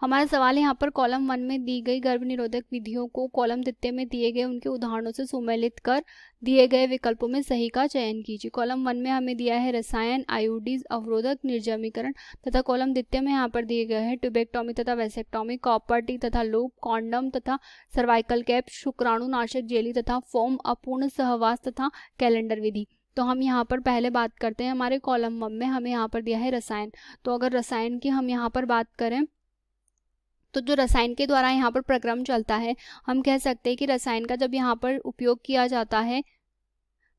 हमारा सवाल यहाँ पर कॉलम वन में दी गई गर्भ निरोधक विधियों को कॉलम द्वितीय में दिए गए उनके उदाहरणों से सुमेलित कर दिए गए विकल्पों में सही का चयन कीजिए कॉलम वन में हमें दिया है रसायन आयोडीज अवरोधक निर्जमीकरण तथा कॉलम द्वितीय में यहाँ पर दिए गए हैं ट्यूबेक्टॉमी तथा वेसेक्टॉमी कॉपर्टी तथा लोप कॉन्डम तथा सर्वाइकल कैप शुक्राणुनाशक जेली तथा फोम अपूर्ण सहवास तथा कैलेंडर विधि तो हम यहाँ पर पहले बात करते हैं हमारे कॉलम वन में हमें यहाँ पर दिया है रसायन तो अगर रसायन की हम यहाँ पर बात करें तो जो रसायन के द्वारा यहाँ पर प्रक्रम चलता है हम कह सकते हैं कि रसायन का जब यहाँ पर उपयोग किया जाता है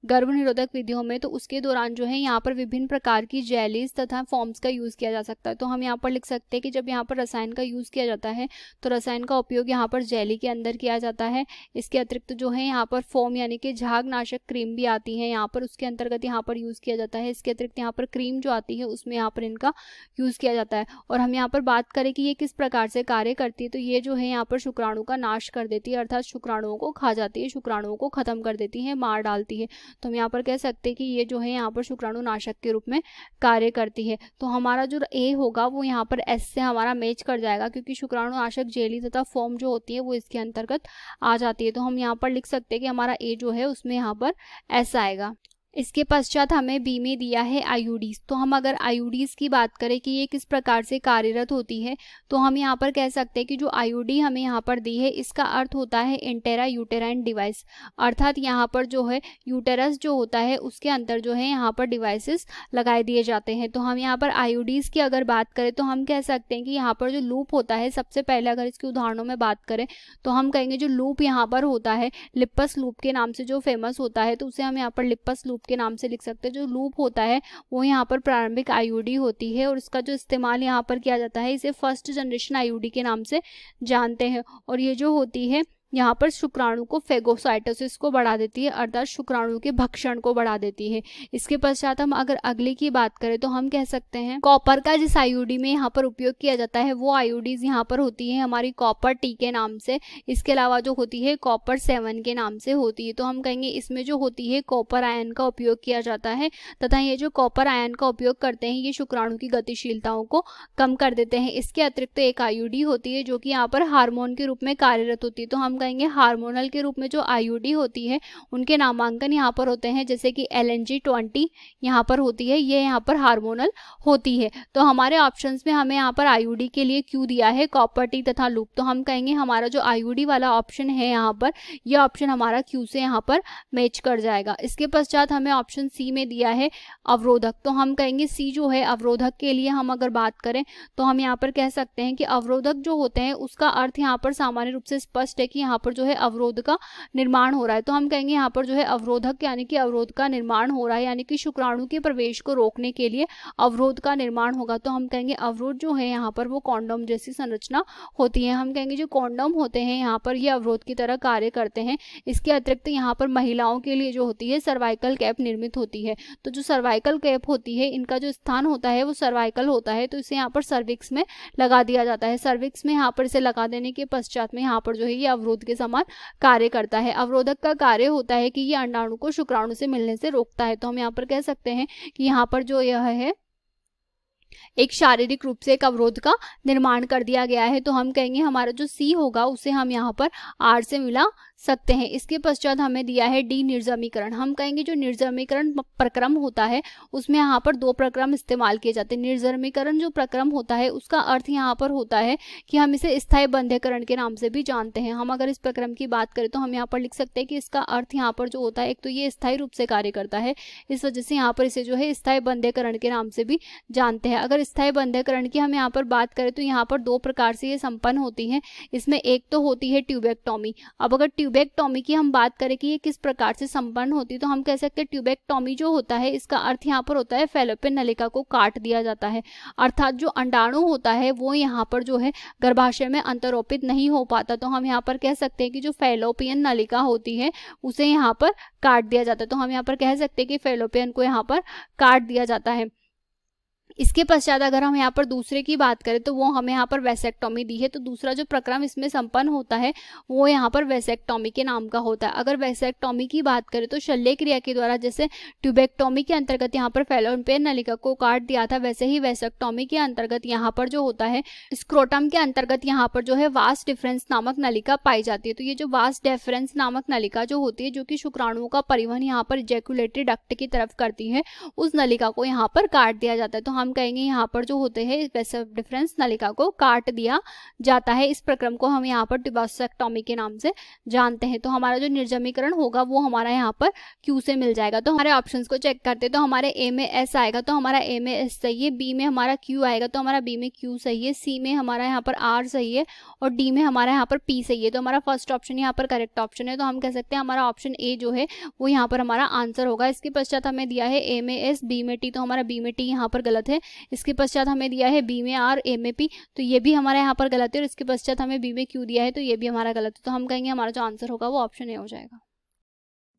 गर्भ निरोधक विधियों में तो उसके दौरान जो है यहाँ पर विभिन्न प्रकार की जेलीज तथा फॉर्म्स का यूज़ किया जा सकता है तो हम यहाँ पर लिख सकते हैं कि जब यहाँ पर रसायन का यूज़ किया जाता है तो रसायन का उपयोग यहाँ पर जेली के अंदर किया जाता है इसके अतिरिक्त जो है यहाँ पर फॉर्म यानी कि झागनाशक क्रीम भी आती है यहाँ पर उसके अंतर्गत यहाँ पर यूज़ किया जाता है इसके अतिरिक्त यहाँ पर क्रीम जो आती है उसमें यहाँ पर इनका यूज़ किया जाता है और हम यहाँ पर बात करें कि ये किस प्रकार से कार्य करती है तो ये जो है यहाँ पर शुक्राणु का नाश कर देती है अर्थात शुक्राणुओं को खा जाती है शुक्राणुओं को खत्म कर देती है मार डालती है तो हम यहाँ पर कह सकते हैं कि ये जो है यहाँ पर शुक्राणु नाशक के रूप में कार्य करती है तो हमारा जो ए होगा वो यहाँ पर एस से हमारा मैच कर जाएगा क्योंकि शुक्राणु नाशक जेली तथा फॉर्म जो होती है वो इसके अंतर्गत आ जाती है तो हम यहाँ पर लिख सकते हैं कि हमारा ए जो है उसमें यहाँ पर एस आएगा इसके पश्चात हमें बी में दिया है आयुडीज तो हम अगर आयुडीज की बात करें कि ये किस प्रकार से कार्यरत होती है तो हम यहाँ पर कह सकते हैं कि जो आयुडी हमें यहाँ पर दी है इसका अर्थ होता है इंटेरा यूटेराइन डिवाइस अर्थात यहाँ पर जो है यूटेरस जो होता है उसके अंदर जो है यहाँ पर डिवाइसेस लगाए दिए जाते हैं तो हम यहाँ पर आयोडीज की अगर बात करें तो हम कह सकते हैं कि यहाँ पर जो लूप होता है सबसे पहले अगर इसके उदाहरणों में बात करें तो हम कहेंगे जो लूप यहाँ पर होता है लिप्पस लूप के नाम से जो फेमस होता है तो उसे हम यहाँ पर लिप्पस लूप के नाम से लिख सकते हैं जो लूप होता है वो यहाँ पर प्रारंभिक आईयूडी होती है और इसका जो इस्तेमाल यहाँ पर किया जाता है इसे फर्स्ट जनरेशन आईयूडी के नाम से जानते हैं और ये जो होती है यहाँ पर शुक्राणु को फेगोसाइटोसिस को बढ़ा देती है अर्थात शुक्राणु के भक्षण को बढ़ा देती है इसके पश्चात हम अगर अगले की बात करें तो हम कह सकते हैं कॉपर का जिस आयोडी में यहाँ पर उपयोग किया जाता है वो आयोडीज यहाँ पर होती है हमारी कॉपर टी के नाम से इसके अलावा जो होती है कॉपर सेवन के नाम से होती है तो हम कहेंगे इसमें जो होती है कॉपर आयन का उपयोग किया जाता है तथा ये जो कॉपर आयन का उपयोग करते हैं ये शुक्राणु की गतिशीलताओं को कम कर देते हैं इसके अतिरिक्त एक आयोडी होती है जो कि यहाँ पर हार्मोन के रूप में कार्यरत होती है तो हम कहेंगे हार्मोनल के रूप में जो आई होती है उनके नामांकन यहाँ पर होते हैं जैसे कि एल एन जी ट्वेंटी यहाँ पर होती है ये यह यहाँ पर हार्मोनल होती है तो हमारे ऑप्शन में हमें यहाँ पर आई के लिए क्यू दिया है कॉपर टी तथा लूप तो हम कहेंगे हमारा जो आई वाला ऑप्शन है यहाँ पर यह ऑप्शन हमारा क्यू से यहाँ पर मैच कर जाएगा इसके पश्चात हमें ऑप्शन सी में दिया है अवरोधक तो हम कहेंगे सी जो है अवरोधक के लिए हम अगर बात करें तो हम यहाँ पर कह सकते हैं कि अवरोधक जो होते हैं उसका अर्थ यहाँ पर सामान्य रूप से स्पष्ट है कि यहाँ पर जो है अवरोध का निर्माण हो रहा है तो हम कहेंगे यहाँ पर जो है अवरोधक यानी कि अवरोध का निर्माण हो रहा है यानी कि शुक्राणु के प्रवेश को रोकने के लिए अवरोध का निर्माण होगा तो हम कहेंगे अवरोध जो है यहाँ पर वो कॉन्डम जैसी संरचना होती है हम कहेंगे जो कॉन्डम होते हैं यहाँ पर ये अवरोध की तरह कार्य करते हैं इसके अतिरिक्त यहाँ पर महिलाओं के लिए जो होती है सर्वाइकल कैप निर्मित होती है तो जो सर्वाइकल कैप होती है इनका जो स्थान होता है वो सर्वाइकल होता है तो इसे यहाँ पर सर्विक्स में लगा दिया जाता है सर्विक्स में यहाँ पर इसे लगा देने के पश्चात में यहाँ पर जो है ये अवरोध अवरोध के समान कार्य करता है अवरोधक का कार्य होता है कि ये अंडाणु को शुक्राणु से मिलने से रोकता है तो हम यहाँ पर कह सकते हैं कि यहाँ पर जो यह है एक शारीरिक रूप से एक अवरोध का निर्माण कर दिया गया है तो हम कहेंगे हमारा जो सी होगा उसे हम यहाँ पर आर से मिला सकते हैं इसके पश्चात हमें दिया है डी निर्जमीकरण हम कहेंगे जो निर्जमीकरण प्रक्रम होता है उसमें यहाँ पर दो प्रक्रम इस्तेमाल किए जाते हैं निर्जमीकरण जो प्रक्रम होता है उसका अर्थ यहाँ पर होता है कि हम इसे स्थायी बंध्यकरण के नाम से भी जानते हैं हम अगर इस प्रक्रम की बात करें तो हम यहाँ पर लिख सकते हैं कि इसका अर्थ यहाँ पर जो होता है एक तो ये स्थायी रूप से कार्य करता है इस वजह से यहाँ पर इसे जो है स्थायी बंध्यकरण के नाम से भी जानते हैं अगर स्थायी बंधकरण की हम यहाँ पर बात करें तो यहाँ पर दो प्रकार से ये संपन्न होती हैं इसमें एक तो होती है ट्यूबेक्टोमी अब अगर ट्यूबेक्टॉमी की हम बात करें कि ये किस प्रकार से संपन्न होती है तो हम कह सकते हैं ट्यूबेक्टोमी जो होता है इसका अर्थ यहाँ पर होता है फेलोपिन नलिका को काट दिया जाता है अर्थात जो अंडाणु होता है वो यहाँ पर जो है गर्भाशय में अंतरोपित नहीं हो पाता तो हम यहाँ पर कह सकते हैं कि जो फेलोपियन नलिका होती है उसे यहाँ पर काट दिया जाता है तो हम यहाँ पर कह सकते हैं कि फेलोपियन को यहाँ पर काट दिया जाता है इसके पश्चात अगर हम यहाँ पर दूसरे की बात करें तो वो हमें यहाँ पर वेसेक्टोमी दी है तो दूसरा जो प्रक्रम इसमें संपन्न होता है वो यहाँ पर वेसेक्टोमी के नाम का होता है अगर वेसेक्टोमी की बात करें तो शल्य क्रिया के द्वारा जैसे ट्यूबेक्टोमी के अंतर्गत यहाँ पर फेलोन नलिका को काट दिया था वैसे ही वेसेक्टोमी के अंतर्गत यहाँ पर जो होता है स्क्रोटम के अंतर्गत यहाँ पर जो है वास्ट डिफरेंस नामक नलिका पाई जाती है तो ये जो वास्ट डेफरेंस नामक नलिका जो होती है जो कि शुक्राणुओं का परिवहन यहाँ पर जेकुलेटरी डक्ट की तरफ करती है उस नलिका को यहाँ पर काट दिया जाता है तो हम हम कहेंगे यहाँ पर जो होते हैं वेसब डिफरेंस नलिका को काट दिया जाता है इस प्रक्रम को हम यहाँ पर ट्यूबासक्टॉमी के नाम से जानते हैं तो हमारा जो निर्जमीकरण होगा वो हमारा यहाँ पर क्यू से मिल जाएगा तो हमारे ऑप्शन को चेक करते तो हमारे ए में एस आएगा तो हमारा ए में एस सही है बी में हमारा क्यू आएगा तो हमारा बी में क्यू सही है सी में हमारा यहाँ पर आर सही है और डी में हमारा यहाँ पर पी सही है तो हमारा फर्स्ट ऑप्शन यहाँ पर करेक्ट ऑप्शन है तो हम कह सकते हैं हमारा ऑप्शन ए जो है वो यहाँ पर हमारा आंसर होगा इसके पश्चात हमें दिया है ए में एस बी में टी तो हमारा बी में टी यहाँ पर गलत गलत है इसके पश्चात हमें दिया है बी में आर ए में पी तो ये भी हमारा यहाँ पर गलत है और इसके पश्चात हमें बी में क्यू दिया है तो ये भी हमारा गलत है तो हम कहेंगे हमारा जो आंसर होगा वो ऑप्शन ए हो जाएगा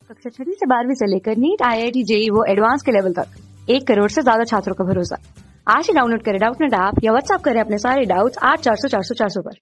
कक्षा छठी से बारहवीं से लेकर NEET I I T JEE वो एडवांस के लेवल तक एक करोड़ से ज्यादा छात्रों का भरोसा आज ही डाउनलोड करें डाउट नेट ऐप या व्हाट्सअप करें अपने सारे डाउट्स आठ चार सौ चार सौ चार सौ पर